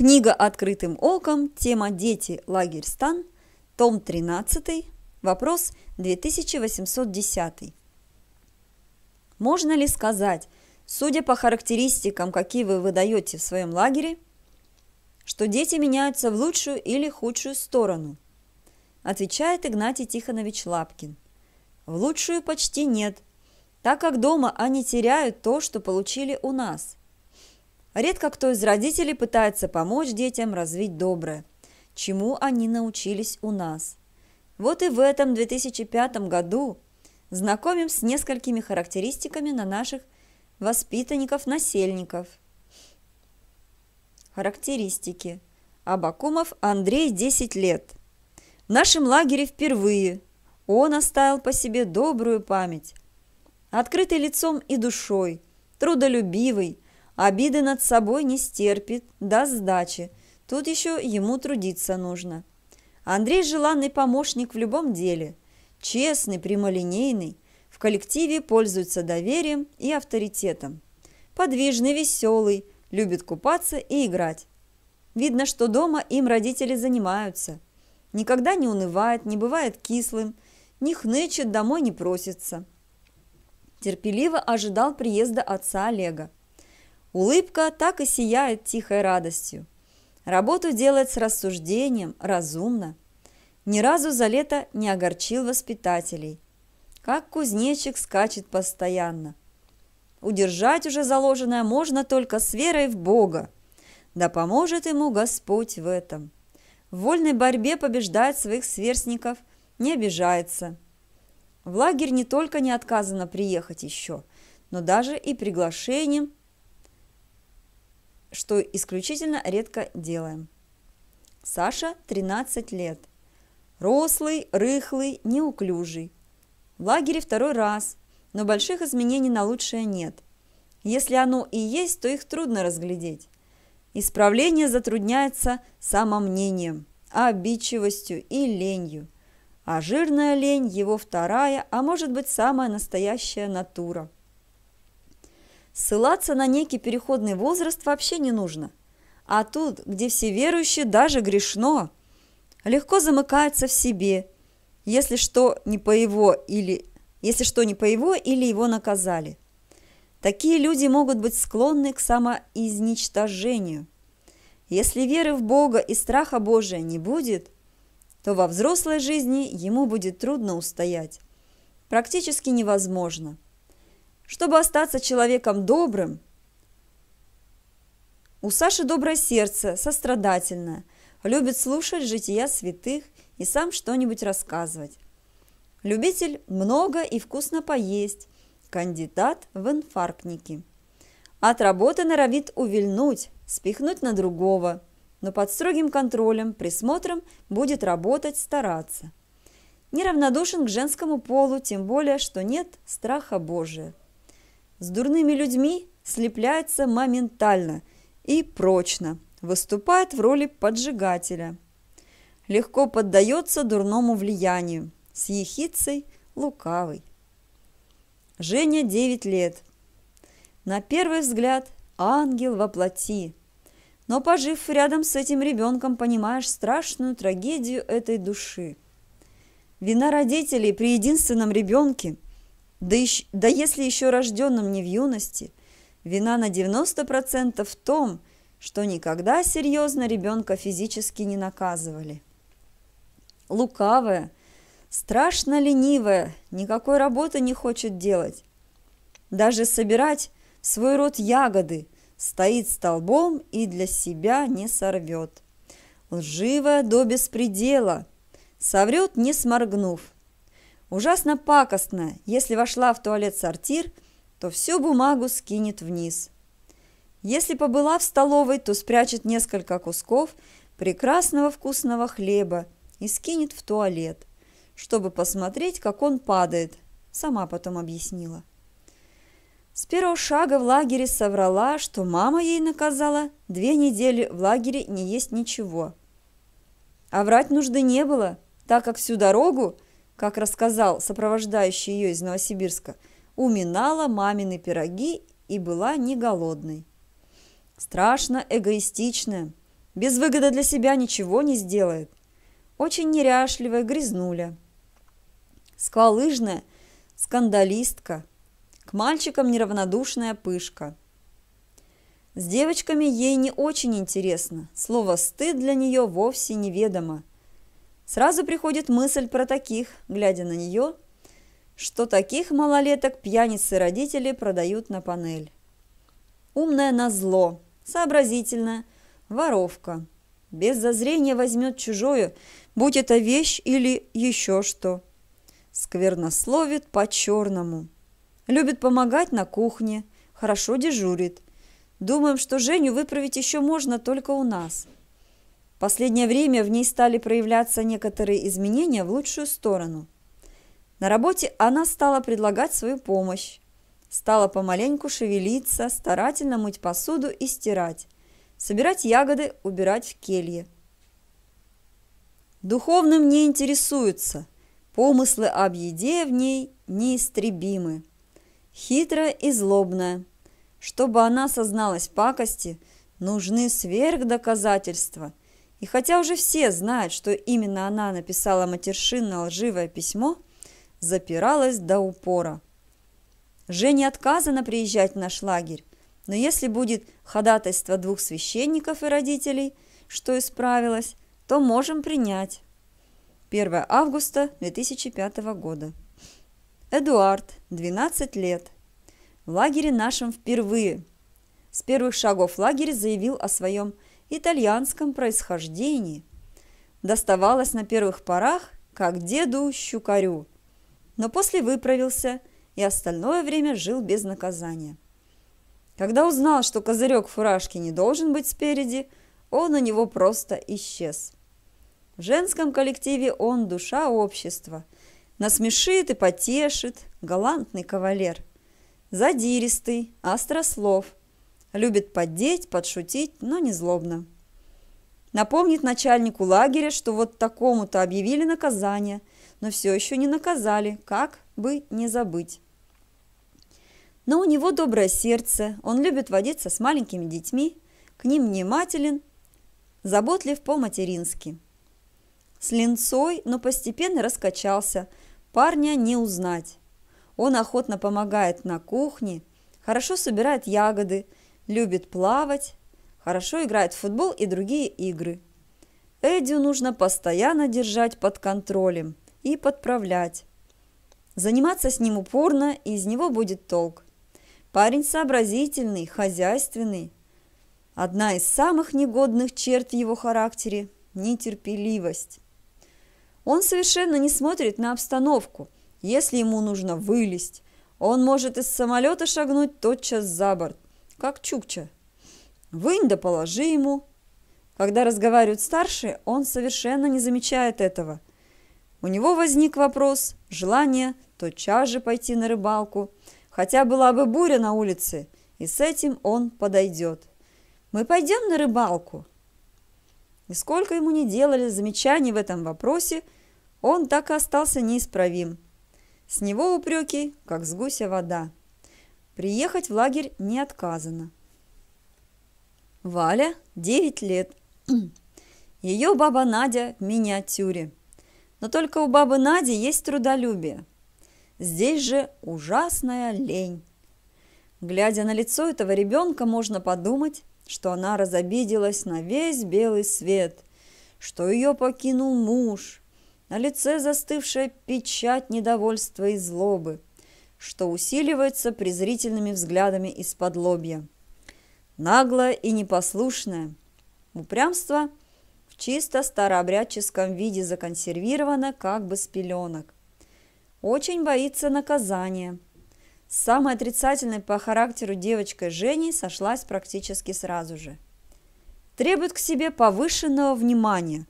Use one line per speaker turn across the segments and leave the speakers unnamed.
Книга «Открытым оком», тема «Дети. Лагерь Стан», том 13, вопрос 2810. Можно ли сказать, судя по характеристикам, какие вы выдаете в своем лагере, что дети меняются в лучшую или худшую сторону? Отвечает Игнатий Тихонович Лапкин. В лучшую почти нет, так как дома они теряют то, что получили у нас – Редко кто из родителей пытается помочь детям развить доброе, чему они научились у нас. Вот и в этом 2005 году знакомим с несколькими характеристиками на наших воспитанников-насельников. Характеристики. Абакумов Андрей, 10 лет. В нашем лагере впервые. Он оставил по себе добрую память. Открытый лицом и душой, трудолюбивый, Обиды над собой не стерпит, даст сдачи. Тут еще ему трудиться нужно. Андрей – желанный помощник в любом деле. Честный, прямолинейный. В коллективе пользуется доверием и авторитетом. Подвижный, веселый, любит купаться и играть. Видно, что дома им родители занимаются. Никогда не унывает, не бывает кислым, не хнычет, домой не просится. Терпеливо ожидал приезда отца Олега. Улыбка так и сияет тихой радостью. Работу делает с рассуждением, разумно. Ни разу за лето не огорчил воспитателей. Как кузнечик скачет постоянно. Удержать уже заложенное можно только с верой в Бога. Да поможет ему Господь в этом. В вольной борьбе побеждает своих сверстников, не обижается. В лагерь не только не отказано приехать еще, но даже и приглашением что исключительно редко делаем. Саша 13 лет. Рослый, рыхлый, неуклюжий. В лагере второй раз, но больших изменений на лучшее нет. Если оно и есть, то их трудно разглядеть. Исправление затрудняется самомнением, обидчивостью и ленью. А жирная лень – его вторая, а может быть самая настоящая натура – Ссылаться на некий переходный возраст вообще не нужно. А тут, где все верующие, даже грешно. Легко замыкается в себе, если что не по его или, если что не по его или его наказали. Такие люди могут быть склонны к самоизничтожению. Если веры в Бога и страха Божия не будет, то во взрослой жизни ему будет трудно устоять. Практически невозможно чтобы остаться человеком добрым. У Саши доброе сердце, сострадательное, любит слушать жития святых и сам что-нибудь рассказывать. Любитель много и вкусно поесть, кандидат в инфарктники. От работы норовит увильнуть, спихнуть на другого, но под строгим контролем, присмотром будет работать, стараться. Неравнодушен к женскому полу, тем более, что нет страха Божия с дурными людьми слепляется моментально и прочно, выступает в роли поджигателя. Легко поддается дурному влиянию, с ехицей лукавой. Женя 9 лет. На первый взгляд ангел во плоти. Но пожив рядом с этим ребенком, понимаешь страшную трагедию этой души. Вина родителей при единственном ребенке – да, еще, да если еще рожденным не в юности, вина на 90% в том, что никогда серьезно ребенка физически не наказывали. Лукавая, страшно ленивая, никакой работы не хочет делать. Даже собирать свой рот ягоды стоит столбом и для себя не сорвет. Лживая до беспредела, соврет не сморгнув, Ужасно пакостно, если вошла в туалет-сортир, то всю бумагу скинет вниз. Если побыла в столовой, то спрячет несколько кусков прекрасного вкусного хлеба и скинет в туалет, чтобы посмотреть, как он падает, сама потом объяснила. С первого шага в лагере соврала, что мама ей наказала две недели в лагере не есть ничего. А врать нужды не было, так как всю дорогу – как рассказал сопровождающий ее из Новосибирска, уминала мамины пироги и была не голодной. Страшно эгоистичная, без выгоды для себя ничего не сделает. Очень неряшливая грязнуля. Сквалыжная, скандалистка, к мальчикам неравнодушная пышка. С девочками ей не очень интересно, слово «стыд» для нее вовсе неведомо. Сразу приходит мысль про таких, глядя на нее, что таких малолеток пьяницы родители продают на панель. Умная на зло, сообразительная, воровка. Без зазрения возьмет чужое, будь это вещь или еще что. Сквернословит по-черному. Любит помогать на кухне, хорошо дежурит. Думаем, что Женю выправить еще можно только у нас. Последнее время в ней стали проявляться некоторые изменения в лучшую сторону. На работе она стала предлагать свою помощь. Стала помаленьку шевелиться, старательно мыть посуду и стирать. Собирать ягоды, убирать в келье. Духовным не интересуется, Помыслы об еде в ней неистребимы. Хитрая и злобная. Чтобы она созналась пакости, нужны сверхдоказательства – и хотя уже все знают, что именно она написала матершинное лживое письмо, запиралась до упора. Жене отказано приезжать в наш лагерь, но если будет ходатайство двух священников и родителей, что исправилось, то можем принять. 1 августа 2005 года. Эдуард, 12 лет. В лагере нашем впервые. С первых шагов лагеря заявил о своем итальянском происхождении. Доставалось на первых порах, как деду Щукарю, но после выправился и остальное время жил без наказания. Когда узнал, что козырек фуражки не должен быть спереди, он на него просто исчез. В женском коллективе он душа общества, насмешит и потешит, галантный кавалер, задиристый, острослов – Любит поддеть, подшутить, но не злобно. Напомнит начальнику лагеря, что вот такому-то объявили наказание, но все еще не наказали, как бы не забыть. Но у него доброе сердце, он любит водиться с маленькими детьми, к ним внимателен, заботлив по-матерински. С линцой, но постепенно раскачался, парня не узнать. Он охотно помогает на кухне, хорошо собирает ягоды любит плавать, хорошо играет в футбол и другие игры. Эдди нужно постоянно держать под контролем и подправлять. Заниматься с ним упорно, и из него будет толк. Парень сообразительный, хозяйственный. Одна из самых негодных черт в его характере – нетерпеливость. Он совершенно не смотрит на обстановку. Если ему нужно вылезть, он может из самолета шагнуть тотчас за борт как чукча. «Вынь да положи ему». Когда разговаривают старшие, он совершенно не замечает этого. У него возник вопрос, желание тотчас же пойти на рыбалку, хотя была бы буря на улице, и с этим он подойдет. «Мы пойдем на рыбалку?» И сколько ему не делали замечаний в этом вопросе, он так и остался неисправим. С него упреки, как с гуся вода. Приехать в лагерь не отказано. Валя 9 лет. Ее баба Надя в миниатюре. Но только у бабы Нади есть трудолюбие. Здесь же ужасная лень. Глядя на лицо этого ребенка, можно подумать, что она разобиделась на весь белый свет, что ее покинул муж, на лице застывшая печать недовольства и злобы – что усиливается презрительными взглядами из-под лобья. Наглое и непослушное. Упрямство в чисто старообрядческом виде законсервировано как бы с пеленок. Очень боится наказания. С самой отрицательной по характеру девочкой Женей сошлась практически сразу же. Требует к себе повышенного внимания.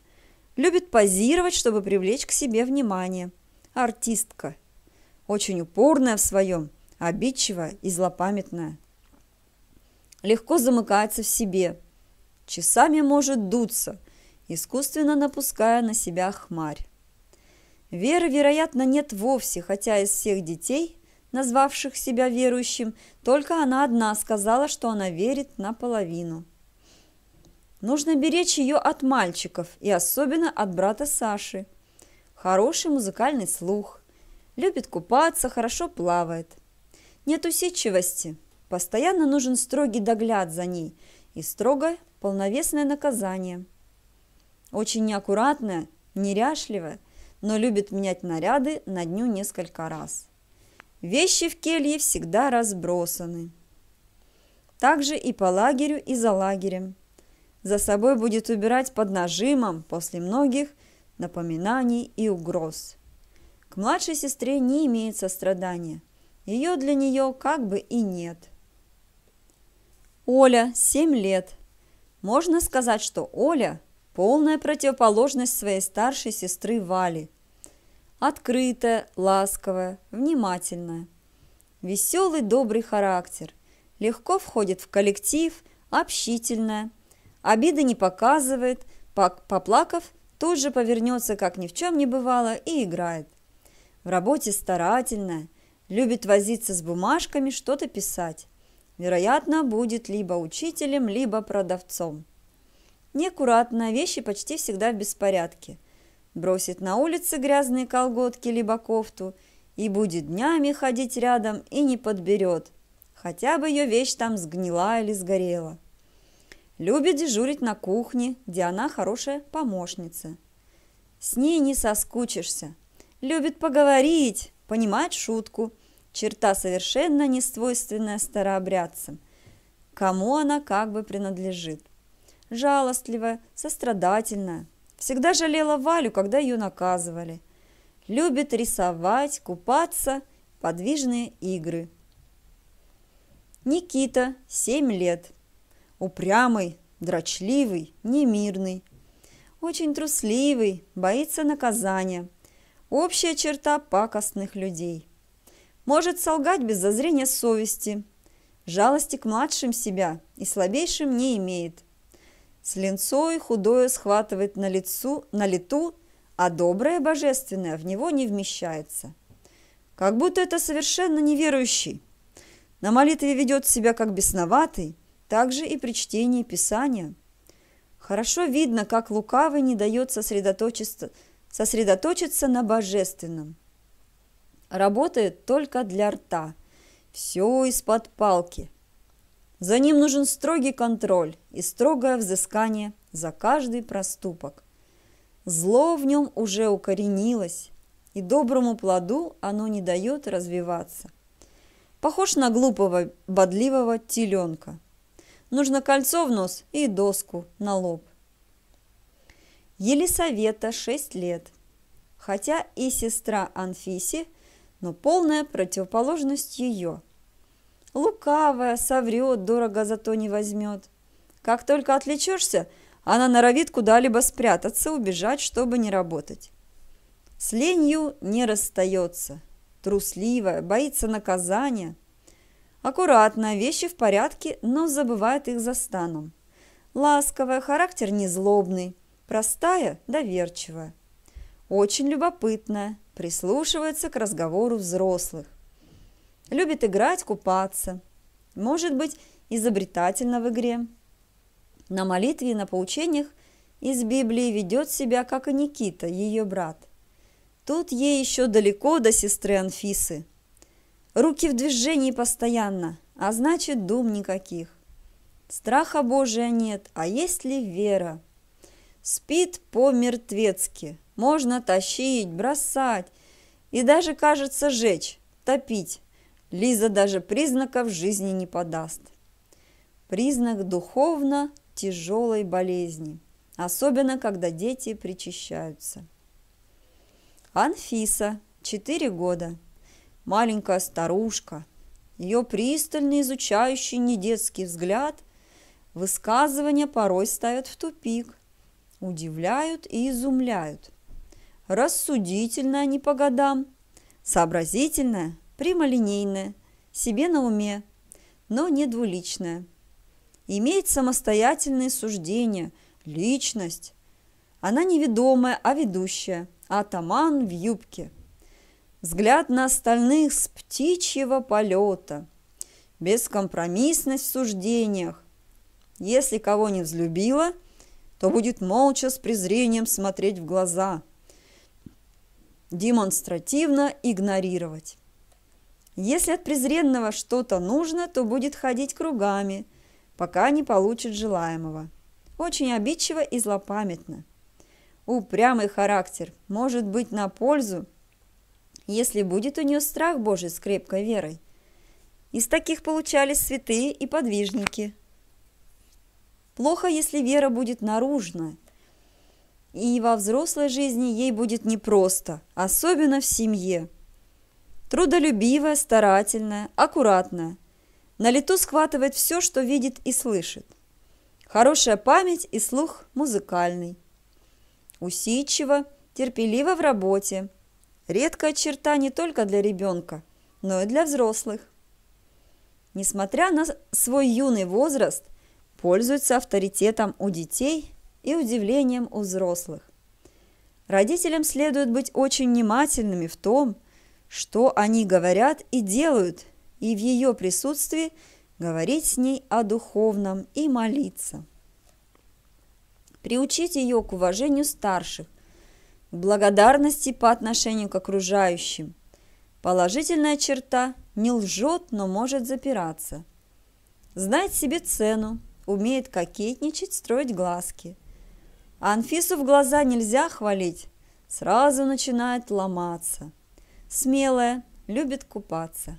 Любит позировать, чтобы привлечь к себе внимание. Артистка очень упорная в своем, обидчивая и злопамятная. Легко замыкается в себе, часами может дуться, искусственно напуская на себя хмарь. Веры, вероятно, нет вовсе, хотя из всех детей, назвавших себя верующим, только она одна сказала, что она верит наполовину. Нужно беречь ее от мальчиков и особенно от брата Саши. Хороший музыкальный слух, любит купаться, хорошо плавает. Нет усидчивости, постоянно нужен строгий догляд за ней и строгое полновесное наказание. Очень неаккуратная, неряшливая, но любит менять наряды на дню несколько раз. Вещи в келье всегда разбросаны. Также и по лагерю, и за лагерем. За собой будет убирать под нажимом после многих напоминаний и угроз. К младшей сестре не имеет сострадания. Ее для нее как бы и нет. Оля, 7 лет. Можно сказать, что Оля – полная противоположность своей старшей сестры Вали. Открытая, ласковая, внимательная. Веселый, добрый характер. Легко входит в коллектив, общительная. Обиды не показывает, поплакав, тут же повернется, как ни в чем не бывало, и играет – в работе старательная, любит возиться с бумажками, что-то писать. Вероятно, будет либо учителем, либо продавцом. Некуратно, вещи почти всегда в беспорядке. Бросит на улице грязные колготки либо кофту и будет днями ходить рядом и не подберет. Хотя бы ее вещь там сгнила или сгорела. Любит дежурить на кухне, где она хорошая помощница. С ней не соскучишься. Любит поговорить, понимать шутку. Черта совершенно не свойственная старообрядцам. Кому она как бы принадлежит. Жалостливая, сострадательная. Всегда жалела Валю, когда ее наказывали. Любит рисовать, купаться, подвижные игры. Никита, 7 лет. Упрямый, дрочливый, немирный. Очень трусливый, боится наказания – Общая черта пакостных людей. Может солгать без зазрения совести. Жалости к младшим себя и слабейшим не имеет. С линцой худое схватывает на, лицу, на лету, а доброе божественное в него не вмещается. Как будто это совершенно неверующий. На молитве ведет себя как бесноватый, так же и при чтении Писания. Хорошо видно, как лукавый не дает сосредоточиться сосредоточиться на божественном. Работает только для рта. Все из-под палки. За ним нужен строгий контроль и строгое взыскание за каждый проступок. Зло в нем уже укоренилось, и доброму плоду оно не дает развиваться. Похож на глупого, бодливого теленка. Нужно кольцо в нос и доску на лоб. Елисавета 6 лет, хотя и сестра Анфиси, но полная противоположность ее. Лукавая, соврет, дорого зато не возьмет. Как только отвлечешься, она норовит куда-либо спрятаться, убежать, чтобы не работать. С ленью не расстается, трусливая, боится наказания. Аккуратно, вещи в порядке, но забывает их за станом. Ласковая, характер незлобный. Простая, доверчивая. Очень любопытная, прислушивается к разговору взрослых. Любит играть, купаться. Может быть, изобретательна в игре. На молитве и на поучениях из Библии ведет себя, как и Никита, ее брат. Тут ей еще далеко до сестры Анфисы. Руки в движении постоянно, а значит, дум никаких. Страха Божия нет, а есть ли вера? Спит по-мертвецки. Можно тащить, бросать и даже, кажется, жечь, топить. Лиза даже признаков жизни не подаст. Признак духовно тяжелой болезни, особенно когда дети причащаются. Анфиса, 4 года, маленькая старушка. Ее пристально изучающий недетский взгляд, высказывания порой ставят в тупик удивляют и изумляют. Рассудительная не по годам, сообразительная, прямолинейная, себе на уме, но не двуличная. Имеет самостоятельные суждения, личность. Она неведомая, а ведущая, а атаман в юбке. Взгляд на остальных с птичьего полета. Бескомпромиссность в суждениях. Если кого не взлюбила – то будет молча с презрением смотреть в глаза, демонстративно игнорировать. Если от презренного что-то нужно, то будет ходить кругами, пока не получит желаемого. Очень обидчиво и злопамятно. Упрямый характер может быть на пользу, если будет у нее страх Божий с крепкой верой. Из таких получались святые и подвижники – Плохо, если вера будет наружная, И во взрослой жизни ей будет непросто, особенно в семье. Трудолюбивая, старательная, аккуратная. На лету схватывает все, что видит и слышит. Хорошая память и слух музыкальный. Усидчиво, терпеливо в работе. Редкая черта не только для ребенка, но и для взрослых. Несмотря на свой юный возраст, пользуются авторитетом у детей и удивлением у взрослых. Родителям следует быть очень внимательными в том, что они говорят и делают, и в ее присутствии говорить с ней о духовном и молиться. Приучить ее к уважению старших, к благодарности по отношению к окружающим. Положительная черта – не лжет, но может запираться. Знать себе цену, умеет кокетничать, строить глазки. А Анфису в глаза нельзя хвалить, сразу начинает ломаться. Смелая, любит купаться.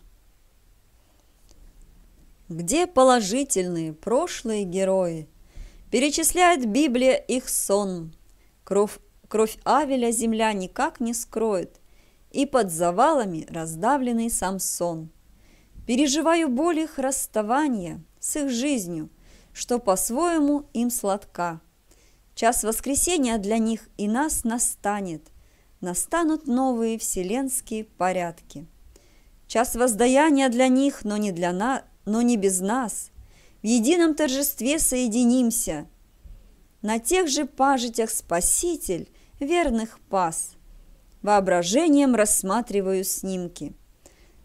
Где положительные прошлые герои? Перечисляет Библия их сон. Кровь, кровь Авеля земля никак не скроет, и под завалами раздавленный Самсон. Переживаю боль их расставания с их жизнью – что по-своему им сладка. Час воскресения для них и нас настанет, настанут новые вселенские порядки. Час воздаяния для них, но не, для нас, но не без нас. В едином торжестве соединимся. На тех же пажитях Спаситель верных пас. Воображением рассматриваю снимки.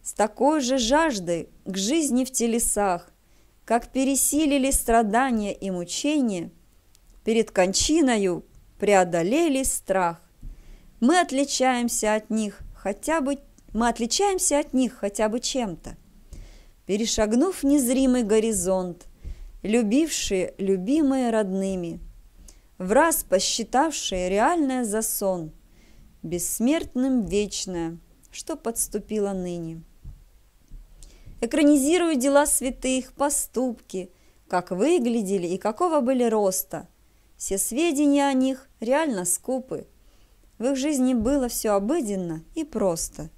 С такой же жаждой к жизни в телесах, как пересилили страдания и мучения, перед кончиною преодолели страх. Мы отличаемся от них хотя бы мы отличаемся от них хотя бы чем-то. Перешагнув незримый горизонт, любившие любимые родными, в раз посчитавшие реальное за сон, бессмертным вечное, что подступило ныне экранизирую дела святых, поступки, как выглядели и какого были роста. Все сведения о них реально скупы. В их жизни было все обыденно и просто.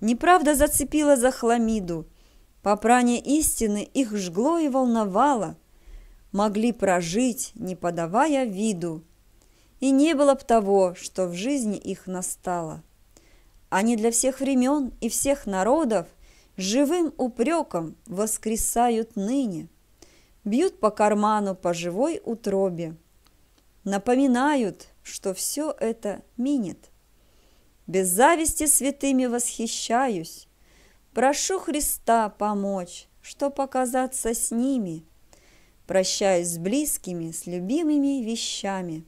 Неправда зацепила за хламиду. Попрание истины их жгло и волновало. Могли прожить, не подавая виду. И не было б того, что в жизни их настало. Они для всех времен и всех народов живым упреком воскресают ныне, бьют по карману по живой утробе, напоминают, что все это минет. Без зависти святыми восхищаюсь, прошу Христа помочь, что показаться с ними, прощаюсь с близкими, с любимыми вещами,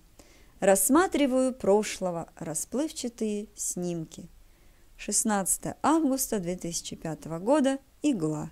рассматриваю прошлого расплывчатые снимки. 16 августа 2005 года, Игла.